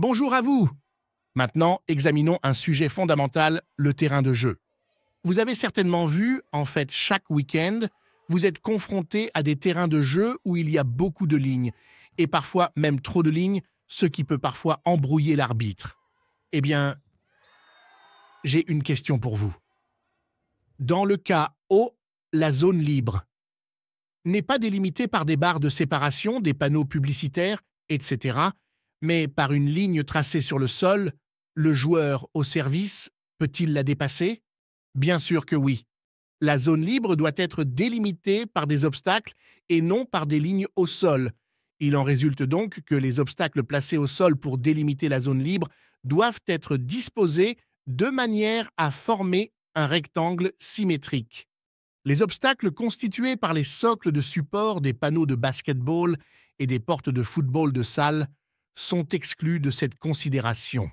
Bonjour à vous Maintenant, examinons un sujet fondamental, le terrain de jeu. Vous avez certainement vu, en fait chaque week-end, vous êtes confronté à des terrains de jeu où il y a beaucoup de lignes, et parfois même trop de lignes, ce qui peut parfois embrouiller l'arbitre. Eh bien, j'ai une question pour vous. Dans le cas O, la zone libre n'est pas délimitée par des barres de séparation, des panneaux publicitaires, etc., mais par une ligne tracée sur le sol, le joueur au service peut-il la dépasser Bien sûr que oui. La zone libre doit être délimitée par des obstacles et non par des lignes au sol. Il en résulte donc que les obstacles placés au sol pour délimiter la zone libre doivent être disposés de manière à former un rectangle symétrique. Les obstacles constitués par les socles de support des panneaux de basketball et des portes de football de salle sont exclus de cette considération.